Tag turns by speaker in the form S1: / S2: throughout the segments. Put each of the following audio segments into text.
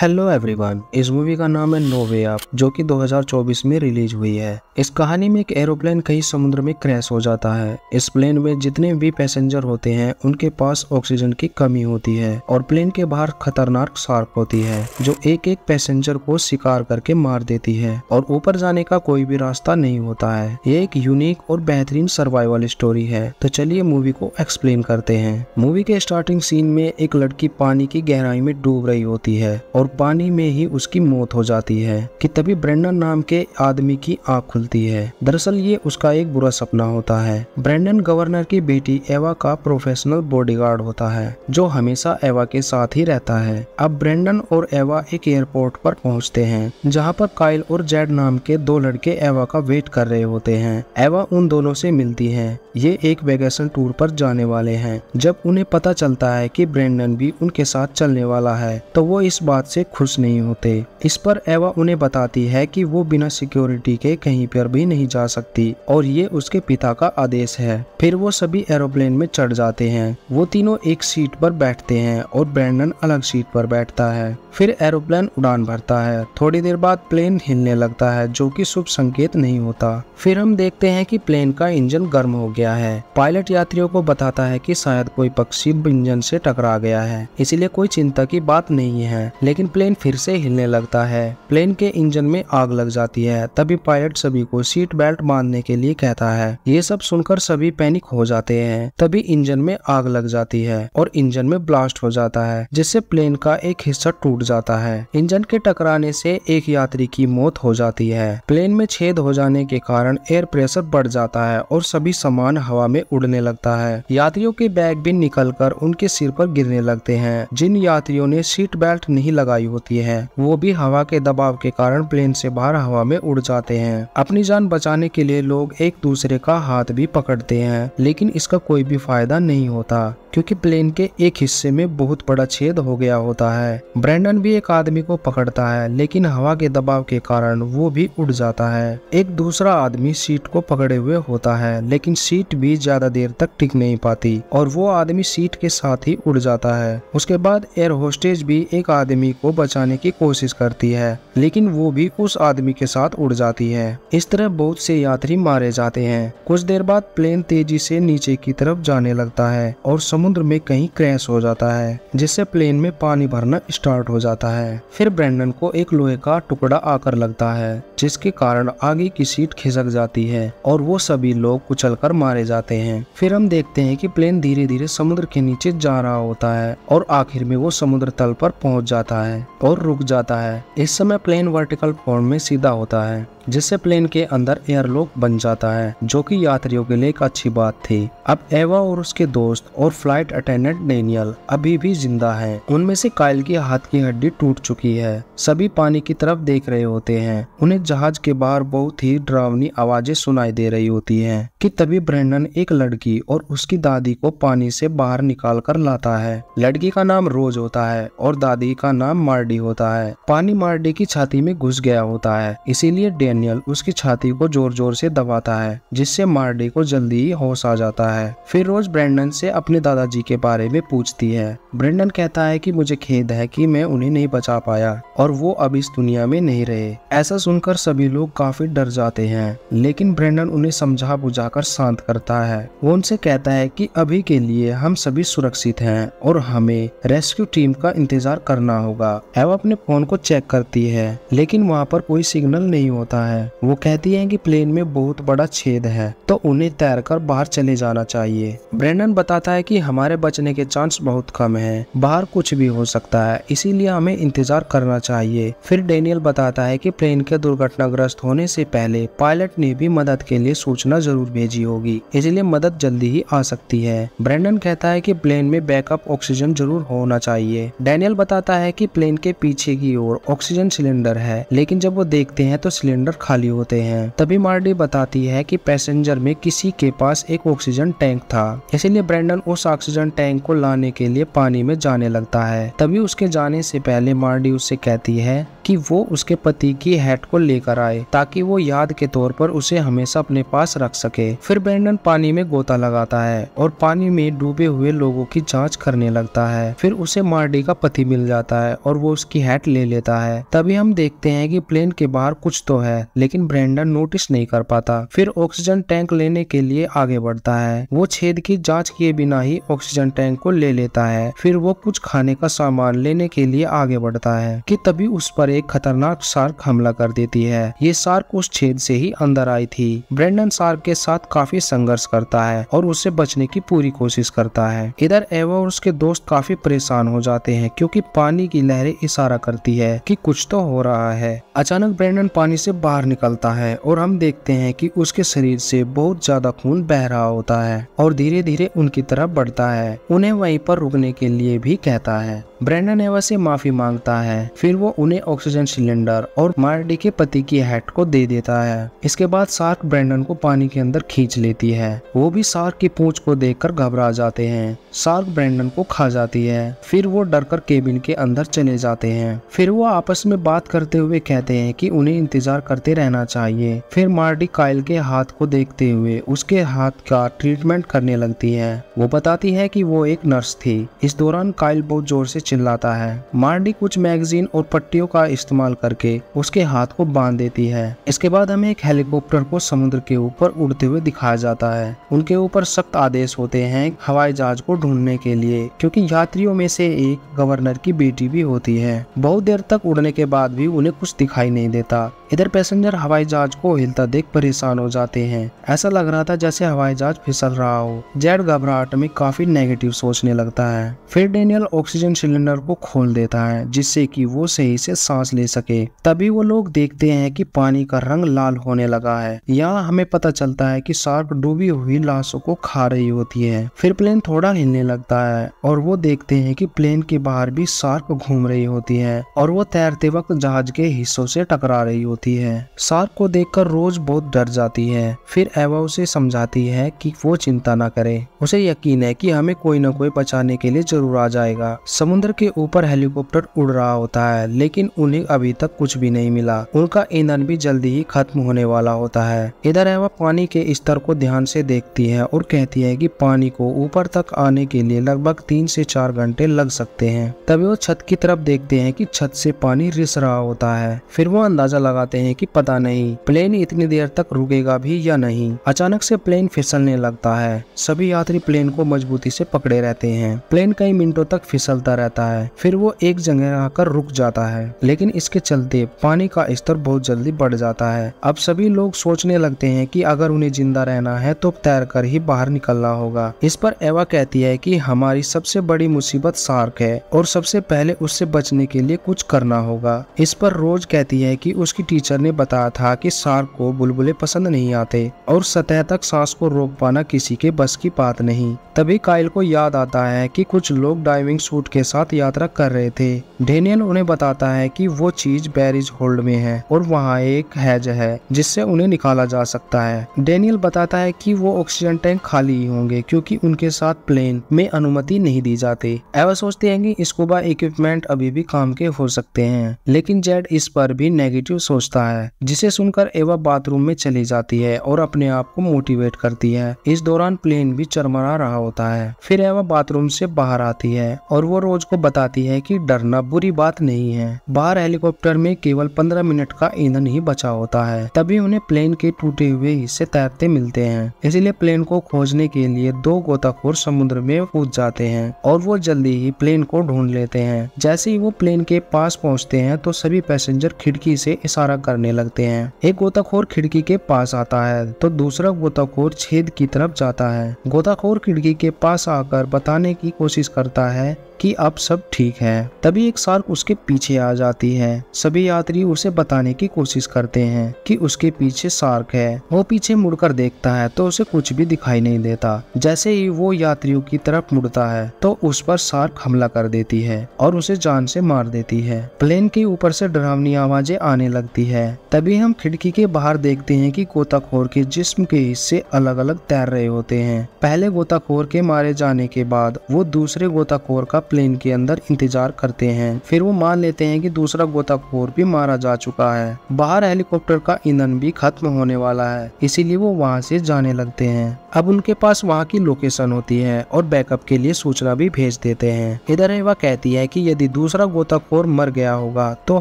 S1: hello everyone इस movie का नाम है नोवे आप जो कि 2024 में रिलीज हुई है इस कहानी में एक एरोप्लेन कहीं समुद्र में क्रैश हो जाता है इस प्लेन में जितने भी पैसेंजर होते हैं उनके पास ऑक्सीजन की कमी होती है और प्लेन के बाहर खतरनाक शार्क होती है जो एक एक पैसेंजर को शिकार करके मार देती है और ऊपर जाने का कोई भी रास्ता नहीं होता है ये एक यूनिक और बेहतरीन सर्वाइवल स्टोरी है तो चलिए मूवी को एक्सप्लेन करते हैं मूवी के स्टार्टिंग सीन में एक लड़की पानी की गहराई में डूब रही होती है और और पानी में ही उसकी मौत हो जाती है कि तभी ब्रेंडन नाम के आदमी की आंख खुलती है दरअसल ये उसका एक बुरा सपना होता है ब्रेंडन गवर्नर की बेटी एवा का प्रोफेशनल बॉडीगार्ड होता है जो हमेशा एवा के साथ ही रहता है अब ब्रेंडन और एवा एक एयरपोर्ट पर पहुंचते हैं जहां पर काइल और जेड नाम के दो लड़के एवा का वेट कर रहे होते हैं एवा उन दोनों से मिलती है ये एक वेगेशन टूर पर जाने वाले हैं जब उन्हें पता चलता है कि ब्रेंडन भी उनके साथ चलने वाला है तो वो इस बात से खुश नहीं होते इस पर एवा उन्हें बताती है कि वो बिना सिक्योरिटी के कहीं पर भी नहीं जा सकती और ये उसके पिता का आदेश है फिर वो सभी एरोप्लेन में चढ़ जाते हैं वो तीनों एक सीट पर बैठते हैं और ब्रैंडन अलग सीट पर बैठता है फिर एरोप्लेन उड़ान भरता है थोड़ी देर बाद प्लेन हिलने लगता है जो की शुभ संकेत नहीं होता फिर हम देखते हैं की प्लेन का इंजन गर्म हो गया है पायलट यात्रियों को बताता है की शायद कोई पक्षी इंजन से टकरा गया है इसलिए कोई चिंता की बात नहीं है लेकिन लेकिन प्लेन फिर से हिलने लगता है प्लेन के इंजन में आग लग जाती है तभी पायलट सभी को सीट बेल्ट बांधने के लिए कहता है ये सब सुनकर सभी पैनिक हो जाते हैं तभी इंजन में आग लग जाती है और इंजन में ब्लास्ट हो जाता है जिससे प्लेन का एक हिस्सा टूट जाता है इंजन के टकराने से एक यात्री की मौत हो जाती है प्लेन में छेद हो जाने के कारण एयर प्रेशर बढ़ जाता है और सभी सामान हवा में उड़ने लगता है यात्रियों के बैग भी निकल उनके सिर पर गिरने लगते हैं जिन यात्रियों ने सीट बेल्ट नहीं लगा वायु होती है वो भी हवा के दबाव के कारण प्लेन से बाहर हवा में उड़ जाते हैं अपनी जान बचाने के लिए लोग एक दूसरे का हाथ भी पकड़ते हैं लेकिन इसका कोई भी फायदा नहीं होता क्योंकि प्लेन के एक हिस्से में बहुत बड़ा छेद हो गया होता है ब्रैंडन भी एक आदमी को पकड़ता है लेकिन हवा के दबाव के कारण वो भी उड़ जाता है एक दूसरा आदमी सीट को पकड़े हुए होता है लेकिन सीट भी ज्यादा देर तक टिक नहीं पाती और वो आदमी सीट के साथ ही उड़ जाता है उसके बाद एयर होस्टेज भी एक आदमी को बचाने की कोशिश करती है लेकिन वो भी उस आदमी के साथ उड़ जाती है इस तरह बहुत से यात्री मारे जाते हैं कुछ देर बाद प्लेन तेजी से नीचे की तरफ जाने लगता है और समुद्र में कहीं क्रैश हो जाता है जिससे प्लेन में पानी भरना स्टार्ट हो जाता है फिर ब्रैंडन को एक लोहे का टुकड़ा आकर लगता है जिसके कारण आगे की सीट खिसक जाती है और वो सभी लोग कुचल कर मारे जाते हैं फिर हम देखते हैं कि प्लेन धीरे धीरे समुद्र के नीचे जा रहा होता है और आखिर में वो समुद्र तल पर पहुंच जाता है है और रुक जाता है इस समय प्लेन वर्टिकल फॉर्म में सीधा होता है जिससे प्लेन के अंदर एयरलॉक बन जाता है जो कि यात्रियों के लिए एक अच्छी बात थी अब एवा और उसके दोस्त और फ्लाइट अटेंडेंट डेनियल अभी भी जिंदा है उनमें से कायल की हाथ की हड्डी टूट चुकी है सभी पानी की तरफ देख रहे होते हैं उन्हें जहाज के बाहर बहुत ही डरावनी आवाजें सुनाई दे रही होती है की तभी ब्रेंडन एक लड़की और उसकी दादी को पानी से बाहर निकाल कर लाता है लड़की का नाम रोज होता है और दादी का नाम मार्डी होता है पानी मार्डी की छाती में घुस गया होता है इसीलिए डेनियल उसकी छाती को जोर जोर से दबाता है जिससे मार्डी को जल्दी ही होश आ जाता है फिर रोज ब्रेंडन से अपने दादाजी के बारे में पूछती है ब्रेंडन कहता है कि मुझे खेद है कि मैं उन्हें नहीं बचा पाया और वो अब इस दुनिया में नहीं रहे ऐसा सुनकर सभी लोग काफी डर जाते हैं लेकिन ब्रेंडन उन्हें समझा बुझा कर शांत करता है वो उनसे कहता है की अभी के लिए हम सभी सुरक्षित है और हमें रेस्क्यू टीम का इंतजार करना होगा एव अपने फोन को चेक करती है लेकिन वहाँ पर कोई सिग्नल नहीं होता रहा है वो कहती है कि प्लेन में बहुत बड़ा छेद है तो उन्हें तैरकर बाहर चले जाना चाहिए ब्रेंडन बताता है कि हमारे बचने के चांस बहुत कम है बाहर कुछ भी हो सकता है इसीलिए हमें इंतजार करना चाहिए फिर डेनियल बताता है की प्लेन के दुर्घटनाग्रस्त होने से पहले पायलट ने भी मदद के लिए सूचना जरूर भेजी होगी इसलिए मदद जल्दी ही आ सकती है ब्रेंडन कहता है की प्लेन में बैकअप ऑक्सीजन जरूर होना चाहिए डेनियल बताता है की प्लेन के पीछे की ओर ऑक्सीजन सिलेंडर है लेकिन जब वो देखते हैं तो सिलेंडर खाली होते हैं तभी मार्डी बताती है कि पैसेंजर में किसी के पास एक ऑक्सीजन टैंक था इसीलिए ब्रैंडन उस ऑक्सीजन टैंक को लाने के लिए पानी में जाने लगता है तभी उसके जाने से पहले मार्डी उससे कहती है कि वो उसके पति की हैट को लेकर आए ताकि वो याद के तौर पर उसे हमेशा अपने पास रख सके फिर ब्रैंडन पानी में गोता लगाता है और पानी में डूबे हुए लोगों की जांच करने लगता है फिर उसे मार्डी का पति मिल जाता है और वो उसकी हैट ले लेता है तभी हम देखते हैं कि प्लेन के बाहर कुछ तो है लेकिन ब्रैंडन नोटिस नहीं कर पाता फिर ऑक्सीजन टैंक लेने के लिए आगे बढ़ता है वो छेद की जाँच किए बिना ही ऑक्सीजन टैंक को ले लेता है फिर वो कुछ खाने का सामान लेने के लिए आगे बढ़ता है की तभी उस पर एक खतरनाक शार्क हमला कर देती है ये शार्क उस छेद से ही अंदर आई थी ब्रेंडन शार्क के साथ काफी संघर्ष करता है और उससे बचने की पूरी कोशिश करता है इधर एवा और उसके दोस्त काफी परेशान हो जाते हैं क्योंकि पानी की लहरें इशारा करती है कि कुछ तो हो रहा है अचानक ब्रेंडन पानी से बाहर निकलता है और हम देखते हैं कि उसके शरीर से बहुत ज्यादा खून बह रहा होता है और धीरे धीरे उनकी तरफ बढ़ता है उन्हें वहीं पर रुकने के लिए भी कहता है ब्रेंडन एवा से माफी मांगता है फिर वो उन्हें ऑक्सीजन सिलेंडर और मार्डी के पति की हेट को दे देता है इसके बाद सार्क ब्रेंडन को पानी के अंदर खींच लेती है वो भी सार्क की पूछ को देख घबरा जाते हैं सार्क ब्रेंडन को खा जाती है फिर वो डरकर केबिन के अंदर चले जाते हैं फिर वो आपस में बात करते हुए कहते हैं कि उन्हें इंतजार करते रहना चाहिए फिर मार्डी काइल के हाथ को देखते हुए उसके हाथ का ट्रीटमेंट करने लगती है वो बताती है कि वो एक नर्स थी इस दौरान काइल बहुत जोर से चिल्लाता है मार्डी कुछ मैगजीन और पट्टियों का इस्तेमाल करके उसके हाथ को बांध देती है इसके बाद हमें एक हेलीकॉप्टर को समुद्र के ऊपर उड़ते हुए दिखाया जाता है उनके ऊपर सख्त आदेश होते हैं हवाई जहाज को ढूंढने के लिए क्योंकि यात्रियों में से एक गवर्नर की बेटी भी होती है बहुत देर तक उड़ने के बाद भी उन्हें कुछ दिखाई नहीं देता इधर पैसेंजर हवाई जहाज को हिलता देख परेशान हो जाते हैं ऐसा लग रहा था जैसे हवाई जहाज फिसल रहा हो जेड घबराहट में काफी नेगेटिव सोचने लगता है फिर डेनियल ऑक्सीजन सिलेंडर को खोल देता है जिससे कि वो सही से सांस ले सके तभी वो लोग देखते हैं कि पानी का रंग लाल होने लगा है यहाँ हमें पता चलता है की शार्प डूबी हुई लाशों को खा रही होती है फिर प्लेन थोड़ा हिलने लगता है और वो देखते है की प्लेन के बाहर भी शार्प घूम रही होती है और वो तैरते वक्त जहाज के हिस्सों से टकरा रही होती जाती है सार्क को देखकर रोज बहुत डर जाती है फिर एवा उसे समझाती है कि वो चिंता ना करे उसे यकीन है कि हमें कोई न कोई बचाने के लिए जरूर आ जाएगा समुद्र के ऊपर हेलीकॉप्टर उड़ रहा होता है लेकिन उन्हें अभी तक कुछ भी नहीं मिला उनका ईंधन भी जल्दी ही खत्म होने वाला होता है इधर एवा पानी के स्तर को ध्यान से देखती है और कहती है कि पानी को ऊपर तक आने के लिए लगभग तीन से चार घंटे लग सकते हैं तभी वो छत की तरफ देखते हैं कि छत से पानी रिस रहा होता है फिर वो अंदाजा लगा पाते हैं कि पता नहीं प्लेन इतनी देर तक रुकेगा भी या नहीं अचानक से प्लेन फिसलने लगता है सभी यात्री प्लेन को मजबूती से पकड़े रहते हैं प्लेन कई मिनटों तक फिसलता रहता है फिर वो एक जगह आकर रुक जाता है लेकिन इसके चलते पानी का स्तर बहुत जल्दी बढ़ जाता है अब सभी लोग सोचने लगते है की अगर उन्हें जिंदा रहना है तो तैर कर ही बाहर निकलना होगा इस पर एवा कहती है की हमारी सबसे बड़ी मुसीबत सार्क है और सबसे पहले उससे बचने के लिए कुछ करना होगा इस पर रोज कहती है कि उसकी टीचर ने बताया था कि सार को बुलबुले पसंद नहीं आते और सतह तक सांस को रोक पाना किसी के बस की बात नहीं तभी काइल को याद आता है कि कुछ लोग डाइविंग सूट के साथ यात्रा कर रहे थे डेनियल उन्हें बताता है कि वो चीज बैरिज होल्ड में है और वहाँ एक हैज है जिससे उन्हें निकाला जा सकता है डेनियल बताता है कि वो ऑक्सीजन टैंक खाली ही होंगे क्योंकि उनके साथ प्लेन में अनुमति नहीं दी जाती एवं सोचते हैं की स्कूबा इक्विपमेंट अभी भी काम के हो सकते हैं लेकिन जेड इस पर भी नेगेटिव सोच पहुंचता है जिसे सुनकर एवा बाथरूम में चली जाती है और अपने आप को मोटिवेट करती है इस दौरान प्लेन भी चरमरा रहा होता है फिर एवा बाथरूम से बाहर आती है और वो रोज को बताती है की डरना बुरी बात नहीं है बाहर हेलीकॉप्टर में केवल पंद्रह मिनट का ईंधन ही बचा होता है तभी उन्हें प्लेन के टूटे हुए हिस्से तैरते मिलते हैं इसलिए प्लेन को खोजने के लिए दो गोताखोर समुद्र में कूद जाते हैं और वो जल्दी ही प्लेन को ढूंढ लेते हैं जैसे ही वो प्लेन के पास पहुंचते हैं तो सभी पैसेंजर खिड़की से इशारा इशारा करने लगते हैं एक गोताखोर खिड़की के पास आता है तो दूसरा गोताखोर छेद की तरफ जाता है गोताखोर खिड़की के पास आकर बताने की कोशिश करता है कि अब सब ठीक है तभी एक शार्क उसके पीछे आ जाती है सभी यात्री उसे बताने की कोशिश करते हैं कि उसके पीछे शार्क है वो पीछे मुड़कर देखता है तो उसे कुछ भी दिखाई नहीं देता जैसे ही वो यात्रियों की तरफ मुड़ता है तो उस पर शार्क हमला कर देती है और उसे जान से मार देती है प्लेन के ऊपर से डरावनी आवाजें आने लगती जाती है तभी हम खिड़की के बाहर देखते हैं कि गोताखोर के जिस्म के हिस्से अलग अलग तैर रहे होते हैं पहले गोताखोर के मारे जाने के बाद वो दूसरे गोताखोर का प्लेन के अंदर इंतजार करते हैं फिर वो मान लेते हैं कि दूसरा गोताखोर भी मारा जा चुका है बाहर हेलीकॉप्टर का ईंधन भी खत्म होने वाला है इसीलिए वो वहाँ से जाने लगते हैं अब उनके पास वहाँ की लोकेशन होती है और बैकअप के लिए सूचना भी भेज देते हैं इधर एवा कहती है कि यदि दूसरा गोताखोर मर गया होगा तो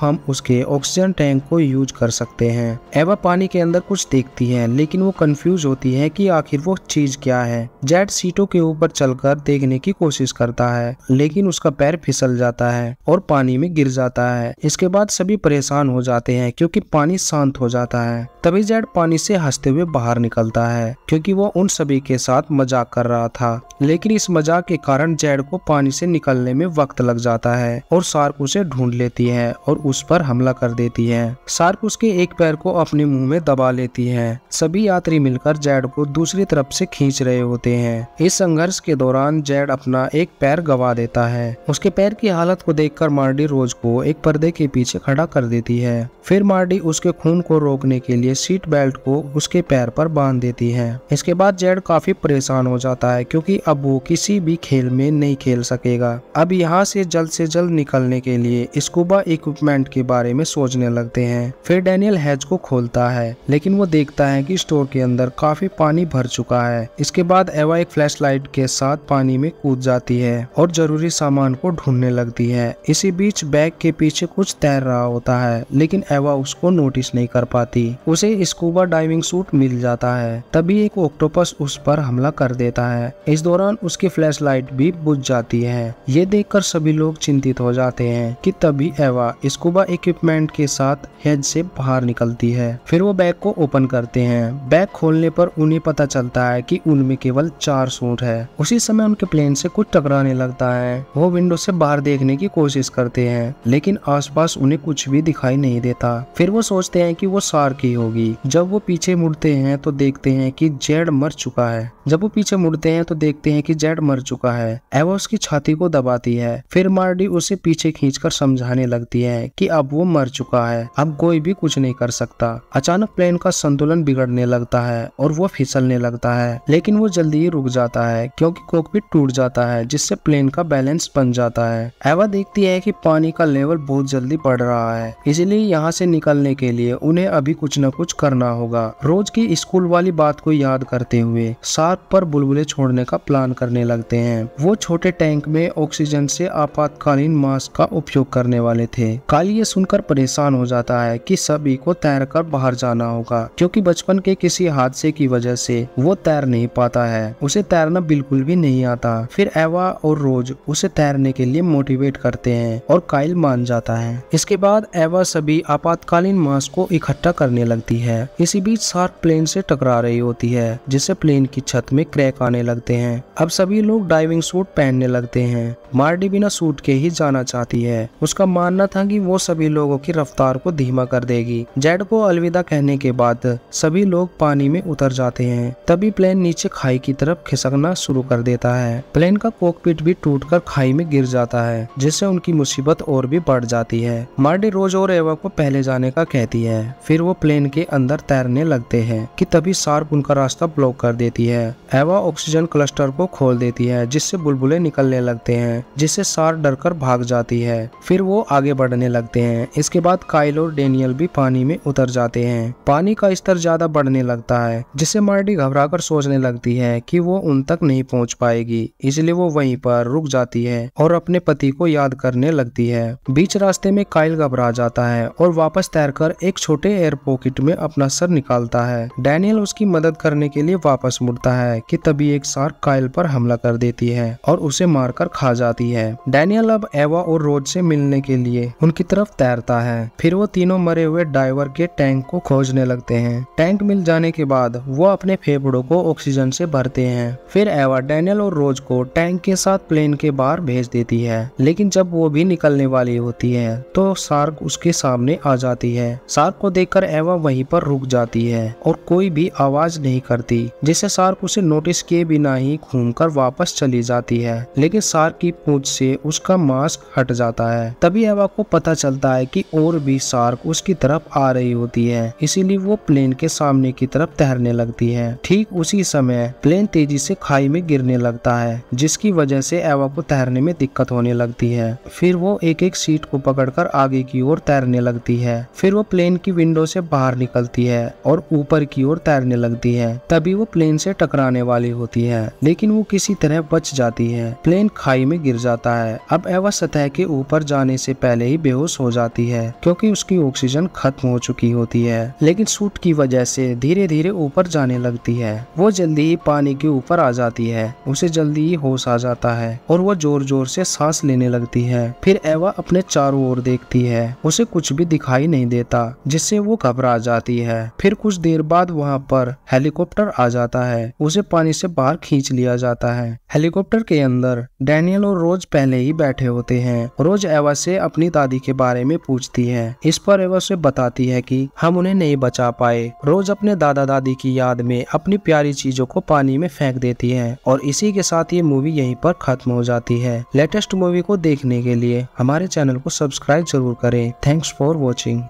S1: हम उसके ऑक्सीजन टैंक को यूज कर सकते हैं एवा पानी के अंदर कुछ देखती है लेकिन वो कंफ्यूज होती है कि आखिर वो चीज क्या है जेट सीटों के ऊपर चलकर देखने की कोशिश करता है लेकिन उसका पैर फिसल जाता है और पानी में गिर जाता है इसके बाद सभी परेशान हो जाते हैं क्योंकि पानी शांत हो जाता है तभी जेड पानी से हंसते हुए बाहर निकलता है क्योंकि वो उन सभी के साथ मजाक कर रहा था लेकिन इस मजाक के कारण जेड को पानी से निकलने में वक्त लग जाता है और सार्क उसे ढूंढ लेती है और उस पर हमला कर देती है सार्क उसके एक पैर को अपने मुंह में दबा लेती है सभी यात्री मिलकर जेड को दूसरी तरफ से खींच रहे होते हैं इस संघर्ष के दौरान जेड अपना एक पैर गवा देता है उसके पैर की हालत को देखकर मार्डी रोज को एक पर्दे के पीछे खड़ा कर देती है फिर मार्डी उसके खून को रोकने के लिए सीट बेल्ट को उसके पैर पर बांध देती है इसके बाद जेड काफी परेशान हो जाता है क्योंकि अब वो किसी भी खेल में नहीं खेल सकेगा अब यहाँ से जल्द से जल्द निकलने के लिए स्कूबा इक्विपमेंट के बारे में सोचने लगते हैं फिर डेनियल हैज को खोलता है लेकिन वो देखता है कि स्टोर के अंदर काफी पानी भर चुका है इसके बाद एवा एक फ्लैशलाइट के साथ पानी में कूद जाती है और जरूरी सामान को ढूंढने लगती है इसी बीच बैग के पीछे कुछ तैर रहा होता है लेकिन एवा उसको नोटिस नहीं कर पाती उसे स्कूबा डाइविंग सूट मिल जाता है तभी एक ऑक्टोपस उस पर हमला कर देता है इस दौरान उसकी लाइट भी बुझ जाती है ये देखकर सभी लोग चिंतित हो जाते हैं कि तभी एवा स्कूबा इक्विपमेंट के साथ हेज से बाहर निकलती है फिर वो बैग को ओपन करते हैं बैग खोलने पर उन्हें पता चलता है कि उनमें केवल चार सूट है उसी समय उनके प्लेन से कुछ टकराने लगता है वो विंडो से बाहर देखने की कोशिश करते हैं लेकिन आसपास उन्हें कुछ भी दिखाई नहीं देता फिर वो सोचते हैं कि वो सार की होगी जब वो पीछे मुड़ते हैं तो देखते हैं कि जेड मर चुका है जब वो पीछे मुड़ते हैं तो देखते हैं कि जेड मर चुका है एवा उसकी छाती को दबाती है फिर मार्डी उसे पीछे खींचकर समझाने लगती है कि अब वो मर चुका है अब कोई भी कुछ नहीं कर सकता अचानक प्लेन का संतुलन बिगड़ने लगता है और वो फिसलने लगता है लेकिन वो जल्दी ही रुक जाता है क्योंकि कोकपिट टूट जाता है जिससे प्लेन का बैलेंस बन जाता है एवा देखती है कि पानी का लेवल बहुत जल्दी बढ़ रहा है इसलिए यहाँ से निकलने के लिए उन्हें अभी कुछ न कुछ करना होगा रोज की स्कूल वाली बात को याद करते हुए सार्क पर बुलबुले छोड़ने का प्लान करने लगते है वो छोटे टैंक में ऑक्सीजन से आपातकालीन मास्क का उपयोग करने वाले थे काली ये सुनकर परेशान हो जाता है है कि सभी को तैरकर बाहर जाना होगा क्योंकि बचपन के किसी हादसे की वजह से वो तैर नहीं पाता है उसे तैरना बिल्कुल भी नहीं आता फिर एवा और रोज उसे तैरने के लिए मोटिवेट करते हैं और काइल मान जाता है इसके बाद एवा सभी आपातकालीन मास को इकट्ठा करने लगती है इसी बीच शार्क प्लेन से टकरा रही होती है जिससे प्लेन की छत में क्रैक आने लगते हैं अब सभी लोग डाइविंग सूट पहनने लगते हैं मार्डी बिना सूट के ही जाना चाहती है उसका मानना था कि वो सभी लोगों की रफ्तार को धीमा मुकदमा कर देगी जेड को अलविदा कहने के बाद सभी लोग पानी में उतर जाते हैं तभी प्लेन नीचे खाई की तरफ खिसकना शुरू कर देता है प्लेन का कोकपिट भी टूट खाई में गिर जाता है जिससे उनकी मुसीबत और भी बढ़ जाती है मार्डी रोज और एवा को पहले जाने का कहती है फिर वो प्लेन के अंदर तैरने लगते हैं कि तभी शार्प उनका रास्ता ब्लॉक कर देती है एवा ऑक्सीजन क्लस्टर को खोल देती है जिससे बुलबुले निकलने लगते हैं जिससे सार डर भाग जाती है फिर वो आगे बढ़ने लगते हैं इसके बाद काइल और डेनियल भी पानी में उतर जाते हैं पानी का स्तर ज्यादा बढ़ने लगता है जिससे मार्टी घबराकर सोचने लगती है कि वो उन तक नहीं पहुंच पाएगी इसलिए वो वहीं पर रुक जाती है और अपने पति को याद करने लगती है बीच रास्ते में काइल घबरा जाता है और वापस तैरकर एक छोटे एयर पॉकेट में अपना सर निकालता है डैनियल उसकी मदद करने के लिए वापस मुड़ता है कि तभी एक सार काइल पर हमला कर देती है और उसे मारकर खा जाती है डैनियल अब एवा और रोज से मिलने के लिए उनकी तरफ तैरता है फिर वो तीनों दोनों मरे हुए डाइवर के टैंक को खोजने लगते हैं टैंक मिल जाने के बाद वो अपने फेफड़ों को ऑक्सीजन से भरते हैं फिर एवा डैनियल और रोज को टैंक के साथ प्लेन के बाहर भेज देती है लेकिन जब वो भी निकलने वाली होती है तो सार्क उसके सामने आ जाती है सार्क को देखकर एवा वही पर रुक जाती है और कोई भी आवाज नहीं करती जिससे सार्क उसे नोटिस किए बिना ही कर वापस चली जाती है लेकिन सार्क की पूछ से उसका मास्क हट जाता है तभी एवा को पता चलता है कि और भी सार्क उसकी तरफ आ रही होती है इसीलिए वो प्लेन के सामने की तरफ तैरने लगती है ठीक उसी समय प्लेन तेजी से खाई में गिरने लगता है जिसकी वजह से एवा को तैरने में दिक्कत होने लगती है फिर वो एक एक सीट को पकड़कर आगे की ओर तैरने लगती है फिर वो प्लेन की विंडो से बाहर निकलती है और ऊपर की ओर तैरने लगती है तभी वो प्लेन से टकराने वाली होती है लेकिन वो किसी तरह बच जाती है प्लेन खाई में गिर जाता है अब एवा सतह के ऊपर जाने से पहले ही बेहोश हो जाती है क्योंकि उसकी ऑक्सीजन खत्म हो चुकी होती है लेकिन सूट की वजह से धीरे धीरे ऊपर जाने लगती है वो जल्दी ही पानी के ऊपर आ जाती है उसे जल्दी ही होश आ जाता है और वो जोर जोर से सांस लेने लगती है फिर एवा अपने चारों ओर देखती है उसे कुछ भी दिखाई नहीं देता जिससे वो घबरा जाती है फिर कुछ देर बाद वहाँ पर हेलीकॉप्टर आ जाता है उसे पानी से बाहर खींच लिया जाता है हेलीकॉप्टर के अंदर डैनियल और रोज पहले ही बैठे होते हैं रोज एवा से अपनी दादी के बारे में पूछती है इस पर और एवं से बताती है कि हम उन्हें नहीं बचा पाए रोज अपने दादा दादी की याद में अपनी प्यारी चीजों को पानी में फेंक देती है और इसी के साथ ये मूवी यहीं पर खत्म हो जाती है लेटेस्ट मूवी को देखने के लिए हमारे चैनल को सब्सक्राइब जरूर करें थैंक्स फॉर वॉचिंग